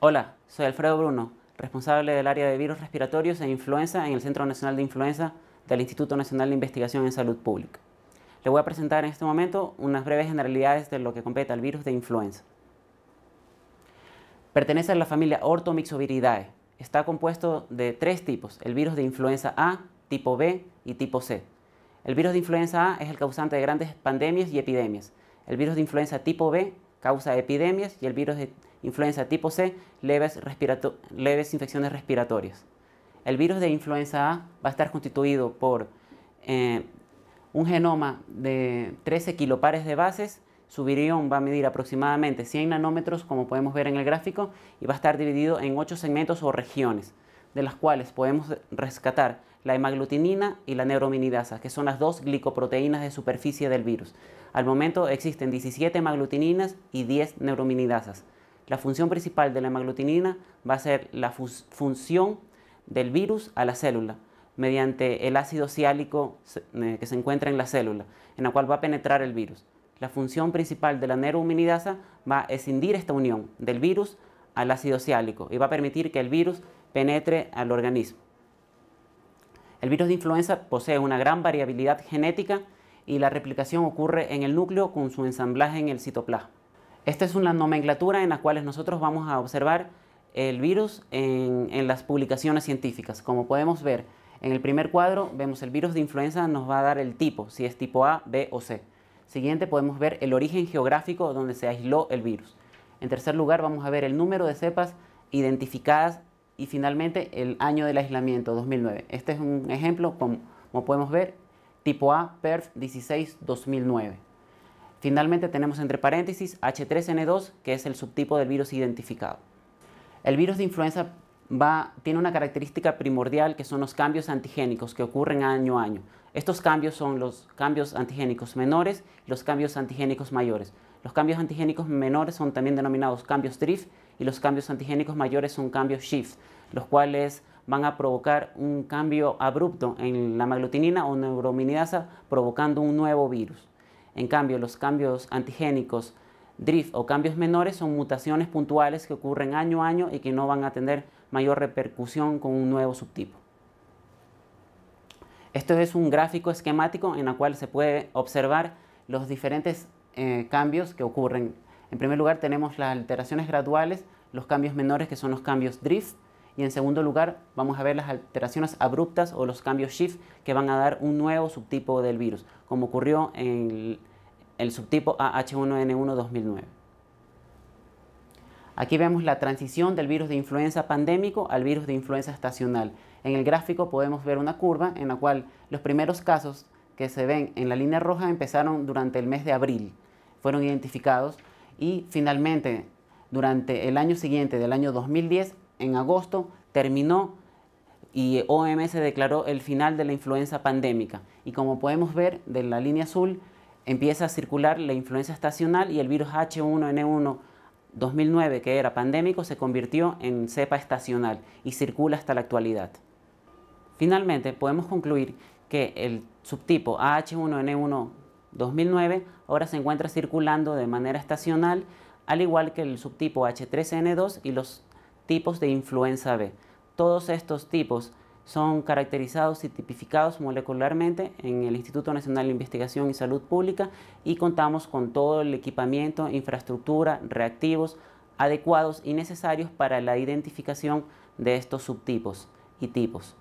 Hola, soy Alfredo Bruno, responsable del área de virus respiratorios e influenza en el Centro Nacional de Influenza del Instituto Nacional de Investigación en Salud Pública. Le voy a presentar en este momento unas breves generalidades de lo que compete al virus de influenza. Pertenece a la familia Orthomyxoviridae. Está compuesto de tres tipos, el virus de influenza A, tipo B y tipo C. El virus de influenza A es el causante de grandes pandemias y epidemias. El virus de influenza tipo B causa epidemias y el virus de influenza tipo C, leves, infecciones respiratorias. El virus de influenza A va a estar constituido por eh, un genoma de 13 kilopares de bases, su virión va a medir aproximadamente 100 nanómetros, como podemos ver en el gráfico, y va a estar dividido en 8 segmentos o regiones, de las cuales podemos rescatar la hemaglutinina y la neurominidasa, que son las dos glicoproteínas de superficie del virus. Al momento existen 17 hemaglutininas y 10 neurominidasas. La función principal de la hemaglutinina va a ser la función del virus a la célula mediante el ácido ciálico eh, que se encuentra en la célula, en la cual va a penetrar el virus. La función principal de la neurohuminidasa va a escindir esta unión del virus al ácido ciálico y va a permitir que el virus penetre al organismo. El virus de influenza posee una gran variabilidad genética y la replicación ocurre en el núcleo con su ensamblaje en el citoplasma. Esta es una nomenclatura en la cual nosotros vamos a observar el virus en, las publicaciones científicas. Como podemos ver, en el primer cuadro vemos el virus de influenza, nos va a dar el tipo, si es tipo A, B o C. Siguiente podemos ver el origen geográfico donde se aisló el virus. En tercer lugar vamos a ver el número de cepas identificadas y finalmente el año del aislamiento, 2009. Este es un ejemplo, como, como podemos ver, tipo A, PERF 16-2009. Finalmente tenemos entre paréntesis H3N2, que es el subtipo del virus identificado. El virus de influenza tiene una característica primordial que son los cambios antigénicos que ocurren año a año. Estos cambios son los cambios antigénicos menores y los cambios antigénicos mayores. Los cambios antigénicos menores son también denominados cambios drift y los cambios antigénicos mayores son cambios shift, los cuales van a provocar un cambio abrupto en la maglutinina o neurominidasa provocando un nuevo virus. En cambio, los cambios antigénicos, drift o cambios menores son mutaciones puntuales que ocurren año a año y que no van a tener mayor repercusión con un nuevo subtipo. Esto es un gráfico esquemático en el cual se puede observar los diferentes eh, cambios que ocurren. En primer lugar tenemos las alteraciones graduales, los cambios menores que son los cambios drift y en segundo lugar vamos a ver las alteraciones abruptas o los cambios shift que van a dar un nuevo subtipo del virus, como ocurrió en el el subtipo AH1N1 2009. Aquí vemos la transición del virus de influenza pandémico al virus de influenza estacional. En el gráfico podemos ver una curva en la cual los primeros casos que se ven en la línea roja empezaron durante el mes de abril, fueron identificados y finalmente durante el año siguiente, del año 2010, en agosto, terminó y OMS declaró el final de la influenza pandémica. Y como podemos ver de la línea azul, empieza a circular la influenza estacional y el virus H1N1 2009, que era pandémico, se convirtió en cepa estacional y circula hasta la actualidad. Finalmente, podemos concluir que el subtipo AH1N1 2009 ahora se encuentra circulando de manera estacional, al igual que el subtipo H3N2 y los tipos de influenza B. Todos estos tipos son caracterizados y tipificados molecularmente en el Instituto Nacional de Investigación y Salud Pública y contamos con todo el equipamiento, infraestructura, reactivos adecuados y necesarios para la identificación de estos subtipos y tipos.